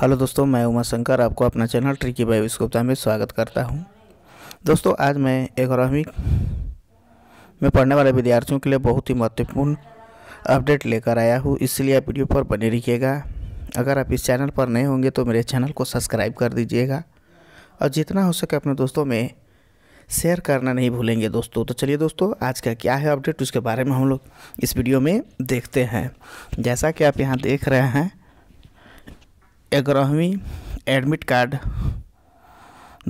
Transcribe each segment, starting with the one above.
hello दोस्तों मैं उमा शंकर आपको अपना चैनल ट्रिकी बाई विस्कोपता में स्वागत करता हूं दोस्तों आज मैं इकोनॉमिक में पढ़ने वाले विद्यार्थियों के लिए बहुत ही महत्वपूर्ण अपडेट लेकर आया हूं इसलिए आप वीडियो पर बने रहिएगा अगर आप इस चैनल पर नए होंगे तो मेरे चैनल को सब्सक्राइब कर दीजिएगा और जितना हो सके अपने दोस्तों में शेयर करना नहीं भूलेंगे दोस्तों तो चलिए दोस्तों आज का क्या है अपडेट उसके बारे में हम लोग इस वीडियो में देखते हैं जैसा कि आप यहाँ देख रहे हैं ग्यारहवीं एडमिट कार्ड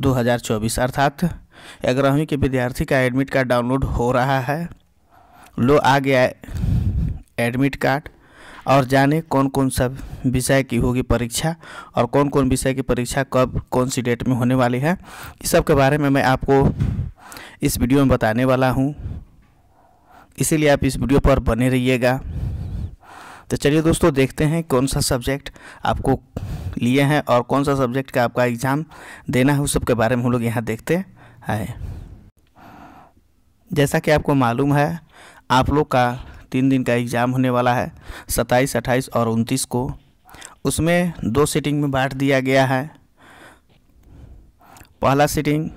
2024 अर्थात ग्यारहवीं के विद्यार्थी का एडमिट कार्ड डाउनलोड हो रहा है लो आ गया एडमिट कार्ड और जाने कौन कौन सा विषय की होगी परीक्षा और कौन कौन विषय की परीक्षा कब कौन सी डेट में होने वाली है इस सब के बारे में मैं आपको इस वीडियो में बताने वाला हूँ इसीलिए आप इस वीडियो पर बने रहिएगा तो चलिए दोस्तों देखते हैं कौन सा सब्जेक्ट आपको लिए हैं और कौन सा सब्जेक्ट का आपका एग्ज़ाम देना है उस सब के बारे में हम लोग यहाँ देखते हैं जैसा कि आपको मालूम है आप लोग का तीन दिन का एग्ज़ाम होने वाला है सत्ताईस अट्ठाईस और उनतीस को उसमें दो सीटिंग में बांट दिया गया है पहला सीटिंग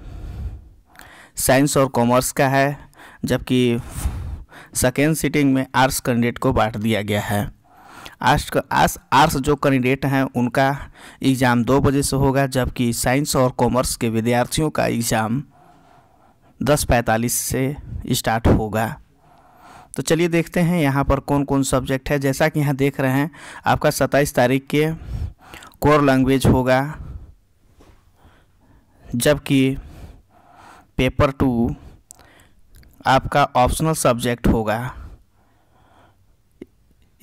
साइंस और कॉमर्स का है जबकि सेकेंड सीटिंग में आर्ट्स कैंडिडेट को बांट दिया गया है आर्ट्स आर्ट्स आर्ट्स जो कैंडिडेट हैं उनका एग्ज़ाम दो बजे से होगा जबकि साइंस और कॉमर्स के विद्यार्थियों का एग्ज़ाम दस पैंतालीस से स्टार्ट होगा तो चलिए देखते हैं यहाँ पर कौन कौन सब्जेक्ट है जैसा कि यहाँ देख रहे हैं आपका सत्ताईस तारीख के कोर लैंग्वेज होगा जबकि पेपर टू आपका ऑप्शनल सब्जेक्ट होगा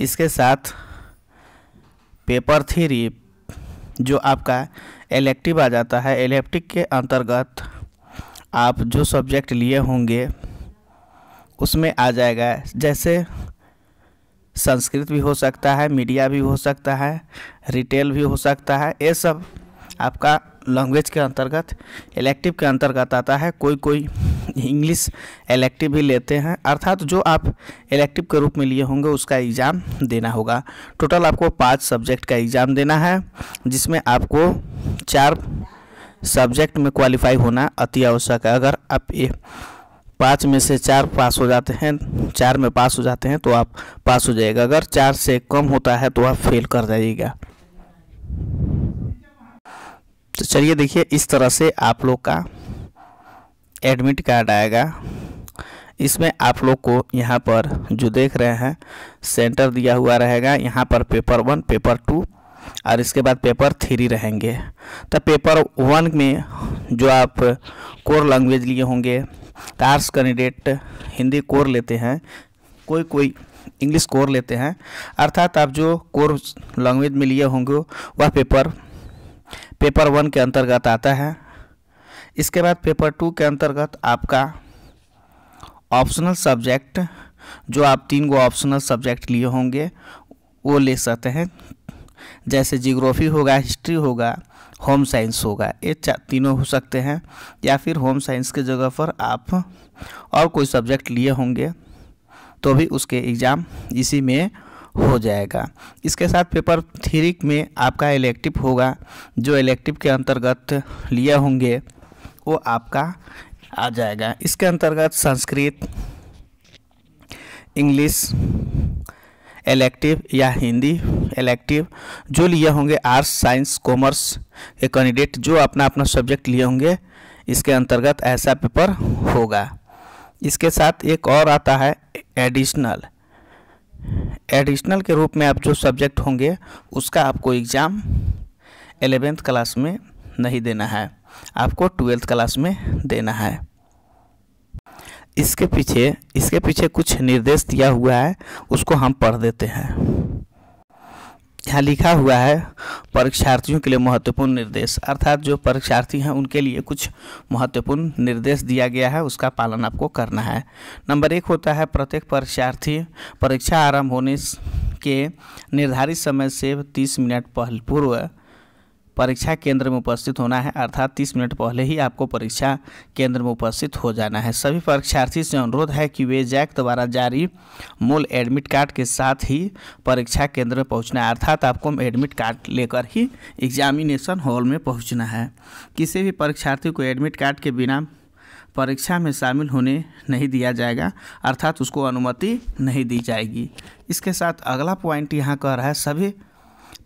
इसके साथ पेपर थ्री जो आपका एलेक्टिव आ जाता है एलेक्टिव के अंतर्गत आप जो सब्जेक्ट लिए होंगे उसमें आ जाएगा जैसे संस्कृत भी हो सकता है मीडिया भी हो सकता है रिटेल भी हो सकता है ये सब आपका लैंग्वेज के अंतर्गत इलेक्टिव के अंतर्गत आता है कोई कोई इंग्लिश इलेक्टिव भी लेते हैं अर्थात तो जो आप इलेक्टिव के रूप में लिए होंगे उसका एग्ज़ाम देना होगा टोटल आपको पाँच सब्जेक्ट का एग्ज़ाम देना है जिसमें आपको चार सब्जेक्ट में क्वालिफाई होना अति आवश्यक है अगर आप ये पाँच में से चार पास हो जाते हैं चार में पास हो जाते हैं तो आप पास हो जाएगा अगर चार से कम होता है तो आप फेल कर जाइएगा तो चलिए देखिए इस तरह से आप लोग का एडमिट कार्ड आएगा इसमें आप लोग को यहाँ पर जो देख रहे हैं सेंटर दिया हुआ रहेगा यहाँ पर पेपर वन पेपर टू और इसके बाद पेपर थ्री रहेंगे तो पेपर वन में जो आप कोर लैंग्वेज लिए होंगे तो आर्ट्स कैंडिडेट हिंदी कोर लेते हैं कोई कोई इंग्लिश कोर लेते हैं अर्थात आप जो कोर लैंग्वेज में लिए होंगे वह पेपर पेपर वन के अंतर्गत आता है इसके बाद पेपर टू के अंतर्गत आपका ऑप्शनल सब्जेक्ट जो आप तीन गो ऑप्शनल सब्जेक्ट लिए होंगे वो ले सकते हैं जैसे जियोग्राफी होगा हिस्ट्री होगा होम साइंस होगा ये तीनों हो सकते हैं या फिर होम साइंस के जगह पर आप और कोई सब्जेक्ट लिए होंगे तो भी उसके एग्ज़ाम इसी में हो जाएगा इसके साथ पेपर थ्री में आपका इलेक्टिव होगा जो इलेक्टिव के अंतर्गत लिए होंगे वो आपका आ जाएगा इसके अंतर्गत संस्कृत इंग्लिश इलेक्टिव या हिंदी इलेक्टिव जो लिए होंगे आर्ट्स साइंस कॉमर्स के कैंडिडेट जो अपना अपना सब्जेक्ट लिए होंगे इसके अंतर्गत ऐसा पेपर होगा इसके साथ एक और आता है एडिशनल एडिशनल के रूप में आप जो सब्जेक्ट होंगे उसका आपको एग्ज़ाम एलेवेंथ क्लास में नहीं देना है आपको ट्वेल्थ क्लास में देना है इसके पीछे इसके पीछे कुछ निर्देश दिया हुआ है उसको हम पढ़ देते हैं यहाँ लिखा हुआ है परीक्षार्थियों के लिए महत्वपूर्ण निर्देश अर्थात जो परीक्षार्थी हैं उनके लिए कुछ महत्वपूर्ण निर्देश दिया गया है उसका पालन आपको करना है नंबर एक होता है प्रत्येक परीक्षार्थी परीक्षा आरंभ होने के निर्धारित समय से 30 मिनट पहल पूर्व परीक्षा केंद्र में उपस्थित होना है अर्थात 30 मिनट पहले ही आपको परीक्षा केंद्र में उपस्थित हो जाना है सभी परीक्षार्थी से अनुरोध है कि वे जैक द्वारा जारी मूल एडमिट कार्ड के साथ ही परीक्षा केंद्र में पहुंचना है अर्थात आपको एडमिट कार्ड लेकर ही एग्जामिनेशन हॉल में पहुँचना है किसी भी परीक्षार्थी को एडमिट कार्ड के बिना परीक्षा में शामिल होने नहीं दिया जाएगा अर्थात उसको अनुमति नहीं दी जाएगी इसके साथ अगला पॉइंट यहाँ कह रहा है सभी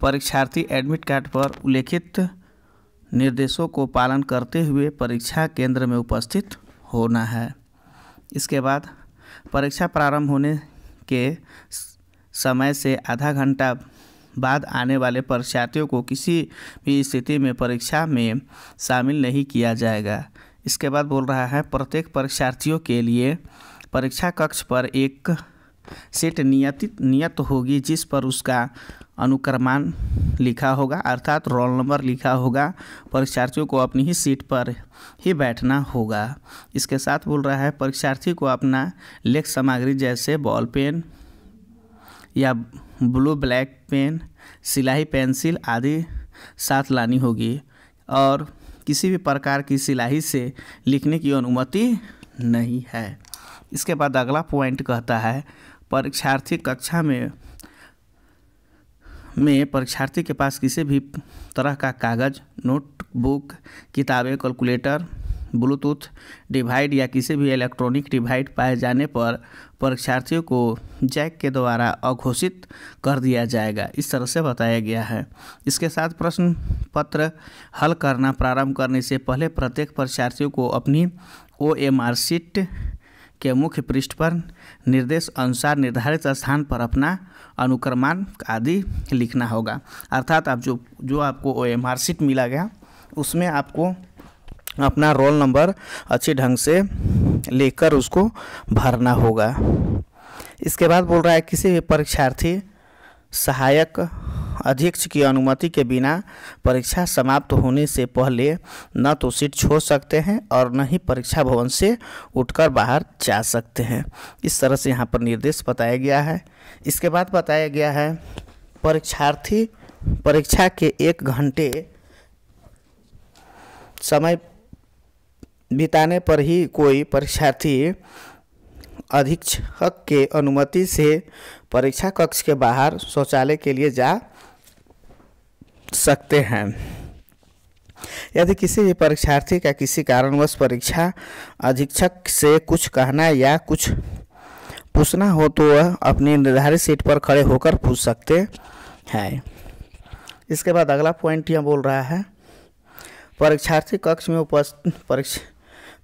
परीक्षार्थी एडमिट कार्ड पर उल्लेखित निर्देशों को पालन करते हुए परीक्षा केंद्र में उपस्थित होना है इसके बाद परीक्षा प्रारंभ होने के समय से आधा घंटा बाद आने वाले परीक्षार्थियों को किसी भी स्थिति में परीक्षा में शामिल नहीं किया जाएगा इसके बाद बोल रहा है प्रत्येक परीक्षार्थियों के लिए परीक्षा कक्ष पर एक सीट नियतित नियत होगी जिस पर उसका अनुक्रमान लिखा होगा अर्थात रोल नंबर लिखा होगा परीक्षार्थियों को अपनी ही सीट पर ही बैठना होगा इसके साथ बोल रहा है परीक्षार्थी को अपना लेख सामग्री जैसे बॉल पेन या ब्लू ब्लैक पेन सिलाई पेंसिल आदि साथ लानी होगी और किसी भी प्रकार की सिलाई से लिखने की अनुमति नहीं है इसके बाद अगला पॉइंट कहता है परीक्षार्थी कक्षा में में परीक्षार्थी के पास किसी भी तरह का कागज़ नोटबुक किताबें कैलकुलेटर ब्लूटूथ डिवाइड या किसी भी इलेक्ट्रॉनिक डिवाइड पाए जाने पर परीक्षार्थियों को जैक के द्वारा अघोषित कर दिया जाएगा इस तरह से बताया गया है इसके साथ प्रश्न पत्र हल करना प्रारंभ करने से पहले प्रत्येक परीक्षार्थियों को अपनी ओ एम आर सीट के मुख्य पृष्ठ पर निर्देश अनुसार निर्धारित स्थान पर अपना अनुक्रमांक आदि लिखना होगा अर्थात आप जो जो आपको ओ एम आर सीट मिला गया उसमें आपको अपना रोल नंबर अच्छे ढंग से लेकर उसको भरना होगा इसके बाद बोल रहा है किसी भी परीक्षार्थी सहायक अध्यक्ष की अनुमति के बिना परीक्षा समाप्त होने से पहले न तो सीट छोड़ सकते हैं और न ही परीक्षा भवन से उठकर बाहर जा सकते हैं इस तरह से यहाँ पर निर्देश बताया गया है इसके बाद बताया गया है परीक्षार्थी परीक्षा के एक घंटे समय बिताने पर ही कोई परीक्षार्थी अधीक्षक के अनुमति से परीक्षा कक्ष के बाहर शौचालय के लिए जा सकते हैं यदि किसी भी परीक्षार्थी का किसी कारणवश परीक्षा अधीक्षक से कुछ कहना या कुछ पूछना हो तो वह अपनी निर्धारित सीट पर खड़े होकर पूछ सकते हैं इसके बाद अगला पॉइंट यह बोल रहा है परीक्षार्थी कक्ष में उपस्थित परीक्षा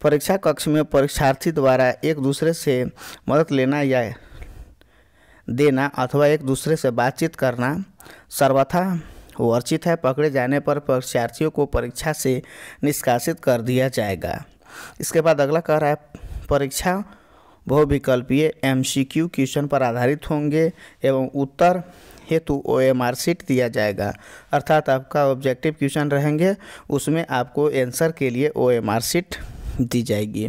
परीक्षा कक्ष में परीक्षार्थी द्वारा एक दूसरे से मदद लेना या देना अथवा एक दूसरे से बातचीत करना सर्वथा वर्जित है पकड़े जाने पर परीक्षार्थियों को परीक्षा से निष्कासित कर दिया जाएगा इसके बाद अगला कह रहा है परीक्षा बहुविकल्पीय एम सी क्यू क्वेश्चन पर आधारित होंगे एवं उत्तर हेतु ओ एम आर सीट दिया जाएगा अर्थात आपका ऑब्जेक्टिव क्वेश्चन रहेंगे उसमें आपको आंसर के लिए ओ एम आर सीट दी जाएगी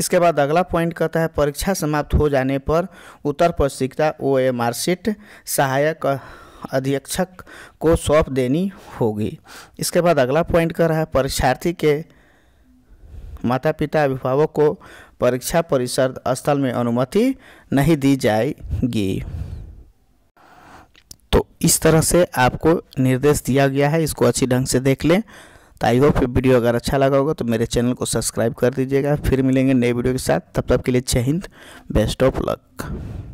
इसके बाद अगला पॉइंट कहता है परीक्षा समाप्त हो जाने पर उत्तर पुस्तिका ओ एम आर सीट सहायक अधीक्षक को सौंप देनी होगी इसके बाद अगला पॉइंट कर रहा है परीक्षार्थी के माता पिता अभिभावक को परीक्षा परिसर स्थल में अनुमति नहीं दी जाएगी तो इस तरह से आपको निर्देश दिया गया है इसको अच्छी ढंग से देख लें तो आई होप वीडियो अगर अच्छा लगा होगा तो मेरे चैनल को सब्सक्राइब कर दीजिएगा फिर मिलेंगे नए वीडियो के साथ तब तक के लिए जय हिंद बेस्ट ऑफ लक